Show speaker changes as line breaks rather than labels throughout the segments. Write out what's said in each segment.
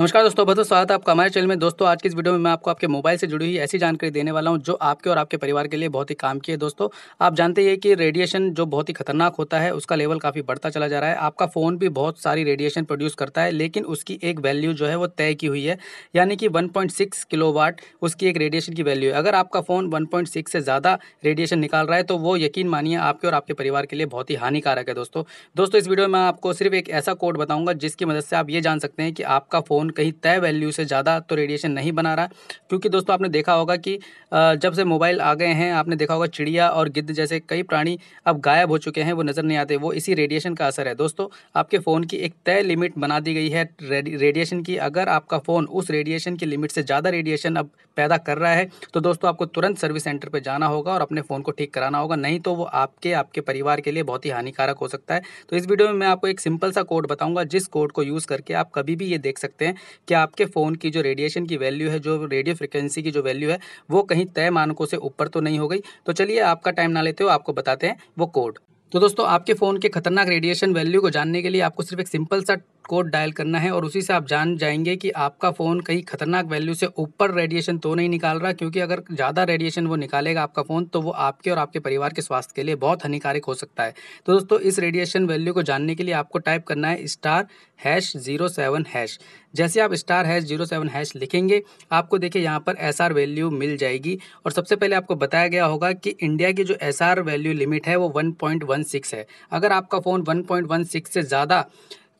नमस्कार दोस्तों बहुत स्वागत है आपका हमारे चैनल में दोस्तों आज की इस वीडियो में मैं आपको आपके मोबाइल से जुड़ी हुई ऐसी जानकारी देने वाला हूं जो आपके और आपके परिवार के लिए बहुत ही काम की है दोस्तों आप जानते हैं कि रेडिएशन जो बहुत ही खतरनाक होता है उसका लेवल काफ़ी बढ़ता चला जा रहा है आपका फ़ोन भी बहुत सारी रेडिएशन प्रोड्यूस करता है लेकिन उसकी एक वैल्यू जो है वो तय की हुई है यानी कि वन किलोवाट उसकी एक रेडिएशन की वैल्यू है अगर आपका फ़ोन वन से ज़्यादा रेडिएशन निकाल रहा है तो वो यकीन मानिए आपके और आपके परिवार के लिए बहुत ही हानिकारक है दोस्तों दोस्तों इस वीडियो में आपको सिर्फ एक ऐसा कोड बताऊँगा जिसकी मदद से आप ये जान सकते हैं कि आपका फ़ोन ज़ोन कहीं तय वैल्यू से ज़्यादा तो रेडिएशन नहीं बना रहा क्योंकि दोस्तों आपने देखा होगा कि जब से मोबाइल आ गए हैं आपने देखा होगा चिड़िया और गिद्ध जैसे कई प्राणी अब गायब हो चुके हैं वो नज़र नहीं आते वो इसी रेडिएशन का असर है दोस्तों आपके फ़ोन की एक तय लिमिट बना दी गई है रेडिएशन की अगर आपका फ़ोन उस रेडिएशन की लिमिट से ज़्यादा रेडिएशन अब पैदा कर रहा है तो दोस्तों आपको तुरंत सर्विस सेंटर पर जाना होगा और अपने फ़ोन को ठीक कराना होगा नहीं तो वो आपके आपके परिवार के लिए बहुत ही हानिकारक हो सकता है तो इस वीडियो में मैं आपको एक सिंपल सा कोड बताऊंगा जिस कोड को यूज़ करके आप कभी भी ये देख सकते हैं हैं कि आपके फ़ोन की जो रेडिएशन की वैल्यू है जो रेडियो फ्रिक्वेंसी की जो वैल्यू है वो कहीं तय मानकों से ऊपर तो नहीं हो गई तो चलिए आपका टाइम ना लेते हो आपको बताते हैं वो कोड तो दोस्तों आपके फ़ोन के खतरनाक रेडिएशन वैल्यू को जानने के लिए आपको सिर्फ एक सिंपल सा कोड डायल करना है और उसी से आप जान जाएंगे कि आपका फ़ोन कहीं खतरनाक वैल्यू से ऊपर रेडिएशन तो नहीं निकाल रहा क्योंकि अगर ज़्यादा रेडिएशन वो निकालेगा आपका फ़ोन तो वो आपके और आपके परिवार के स्वास्थ्य के लिए बहुत हानिकारक हो सकता है तो दोस्तों इस रेडिएशन वैल्यू को जानने के लिए आपको टाइप करना है star hash zero seven hash जैसे आप star hash zero seven hash लिखेंगे आपको देखिए यहाँ पर एस आर वैल्यू मिल जाएगी और सबसे पहले आपको बताया गया होगा कि इंडिया की जो एस आर वैल्यू लिमिट है वो वन पॉइंट वन सिक्स है अगर आपका phone one point one six से ज़्यादा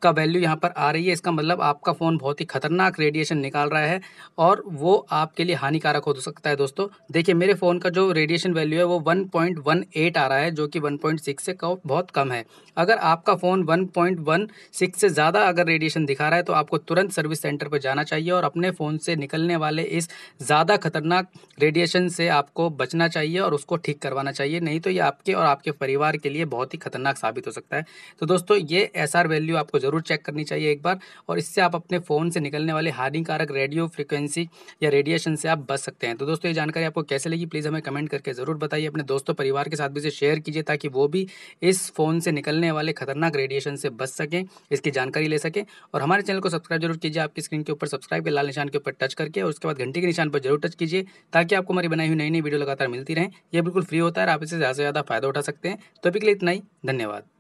का वैल्यू यहाँ पर आ रही है इसका मतलब आपका फ़ोन बहुत ही खतरनाक रेडिएशन निकाल रहा है और वो आपके लिए हानिकारक हो सकता है दोस्तों देखिए मेरे फ़ोन का जो रेडिएशन वैल्यू है वो 1.18 आ रहा है जो कि 1.6 से बहुत कम है अगर आपका फ़ोन 1.16 से ज़्यादा अगर रेडिएशन दिखा रहा है तो आपको तुरंत सर्विस सेंटर पर जाना चाहिए और अपने फ़ोन से निकलने वाले इस ज़्यादा खतरनाक रेडिएशन से आपको बचना चाहिए और उसको ठीक करवाना चाहिए नहीं तो ये आपके और आपके परिवार के लिए बहुत ही खतरनाक साबित हो सकता है तो दोस्तों ये एस वैल्यू आपको ज़रूर ज़रूर चेक करनी चाहिए एक बार और इससे आप अपने फ़ोन से निकलने वाले हानिकारक रेडियो फ्रिक्वेंसी या रेडिएशन से आप बच सकते हैं तो दोस्तों ये जानकारी आपको कैसे लगी प्लीज़ हमें कमेंट करके ज़रूर बताइए अपने दोस्तों परिवार के साथ भी इसे शेयर कीजिए ताकि वो भी इस फ़ोन से निकलने वाले खतरनाक रेडिएशन से बच सकें इसकी जानकारी ले सकें और हमारे चैनल को सब्सक्राइब जरूर कीजिए आपकी स्क्रीन के ऊपर सब्सक्राइब के लाल निशान के ऊपर टच करके और उसके बाद घंटे के निशान पर जरूर टच कीजिए ताकि आपको हमारी बनाई हुई नई नई वीडियो लगातार मिलती रहे ये बिल्कुल फ्री होता है आप इसे ज़्यादा से ज़्यादा फायदा उठा सकते हैं तो अभी के लिए इतना ही धन्यवाद